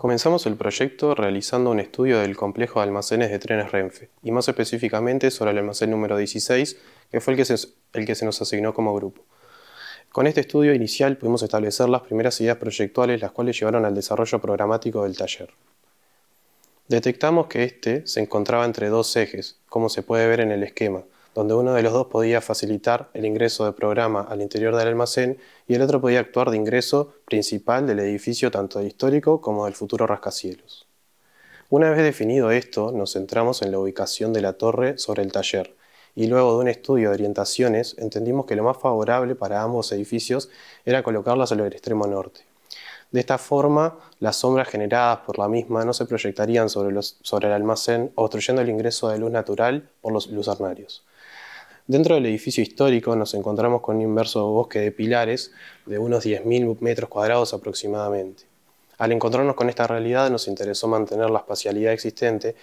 Comenzamos el proyecto realizando un estudio del complejo de almacenes de trenes Renfe, y más específicamente sobre el almacén número 16, que fue el que se, nos asignó como grupo. Con este estudio inicial pudimos establecer las primeras ideas proyectuales, las cuales llevaron al desarrollo programático del taller. Detectamos que este se encontraba entre dos ejes, como se puede ver en el esquema, donde uno de los dos podía facilitar el ingreso de programa al interior del almacén y el otro podía actuar de ingreso principal del edificio tanto histórico como del futuro rascacielos. Una vez definido esto, nos centramos en la ubicación de la torre sobre el taller, y luego de un estudio de orientaciones entendimos que lo más favorable para ambos edificios era colocarlas sobre el extremo norte. De esta forma, las sombras generadas por la misma no se proyectarían sobre, sobre el almacén, obstruyendo el ingreso de luz natural por los lucernarios. Dentro del edificio histórico nos encontramos con un inverso bosque de pilares de unos 10.000 metros cuadrados aproximadamente. Al encontrarnos con esta realidad nos interesó mantener la espacialidad existente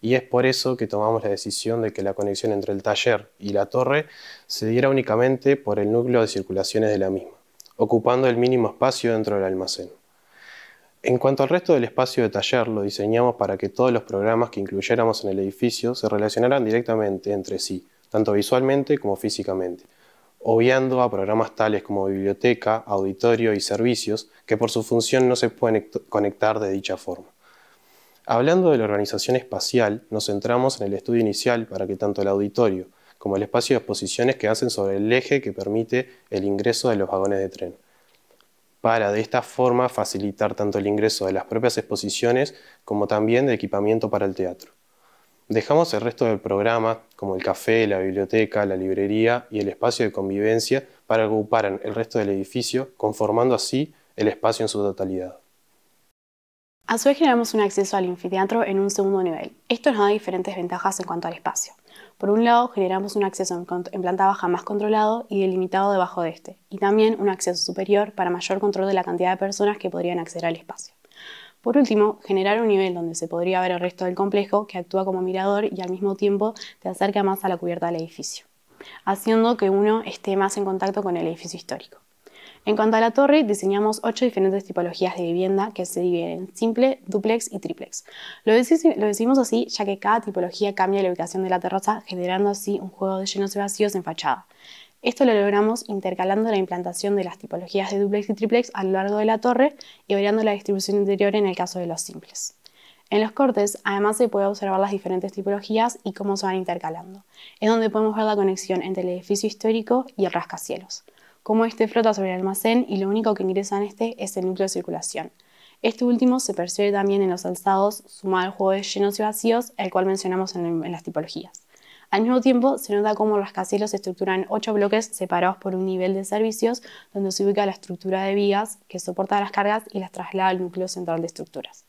y es por eso que tomamos la decisión de que la conexión entre el taller y la torre se diera únicamente por el núcleo de circulaciones de la misma, ocupando el mínimo espacio dentro del almacén. En cuanto al resto del espacio de taller, lo diseñamos para que todos los programas que incluyéramos en el edificio se relacionaran directamente entre sí, tanto visualmente como físicamente, obviando a programas tales como biblioteca, auditorio y servicios, que por su función no se pueden conectar de dicha forma. Hablando de la organización espacial, nos centramos en el estudio inicial para que tanto el auditorio como el espacio de exposiciones que hacen sobre el eje que permite el ingreso de los vagones de tren, para de esta forma facilitar tanto el ingreso de las propias exposiciones como también de equipamiento para el teatro. Dejamos el resto del programa, como el café, la biblioteca, la librería y el espacio de convivencia, para que ocuparan el resto del edificio, conformando así el espacio en su totalidad. A su vez generamos un acceso al anfiteatro en un segundo nivel. Esto nos da diferentes ventajas en cuanto al espacio. Por un lado, generamos un acceso en planta baja más controlado y delimitado debajo de este, y también un acceso superior para mayor control de la cantidad de personas que podrían acceder al espacio. Por último, generar un nivel donde se podría ver el resto del complejo que actúa como mirador y al mismo tiempo te acerca más a la cubierta del edificio, haciendo que uno esté más en contacto con el edificio histórico. En cuanto a la torre, diseñamos ocho diferentes tipologías de vivienda que se dividen en simple, duplex y triplex. Lo, lo decimos así ya que cada tipología cambia la ubicación de la terraza, generando así un juego de llenos y vacíos en fachada. Esto lo logramos intercalando la implantación de las tipologías de duplex y triplex a lo largo de la torre y variando la distribución interior en el caso de los simples. En los cortes, además, se puede observar las diferentes tipologías y cómo se van intercalando. Es donde podemos ver la conexión entre el edificio histórico y el rascacielos. Como este flota sobre el almacén y lo único que ingresa en este es el núcleo de circulación. Este último se percibe también en los alzados, sumado al juego de llenos y vacíos, el cual mencionamos en las tipologías. Al mismo tiempo, se nota cómo rascacielos se estructuran ocho bloques separados por un nivel de servicios, donde se ubica la estructura de vías que soporta las cargas y las traslada al núcleo central de estructuras.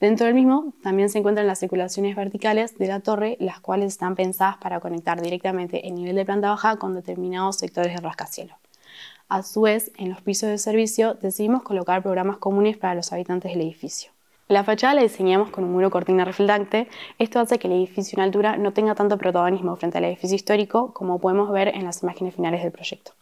Dentro del mismo también se encuentran las circulaciones verticales de la torre, las cuales están pensadas para conectar directamente el nivel de planta baja con determinados sectores del rascacielos. A su vez, en los pisos de servicio decidimos colocar programas comunes para los habitantes del edificio. La fachada la diseñamos con un muro cortina reflectante. Esto hace que el edificio en altura no tenga tanto protagonismo frente al edificio histórico como podemos ver en las imágenes finales del proyecto.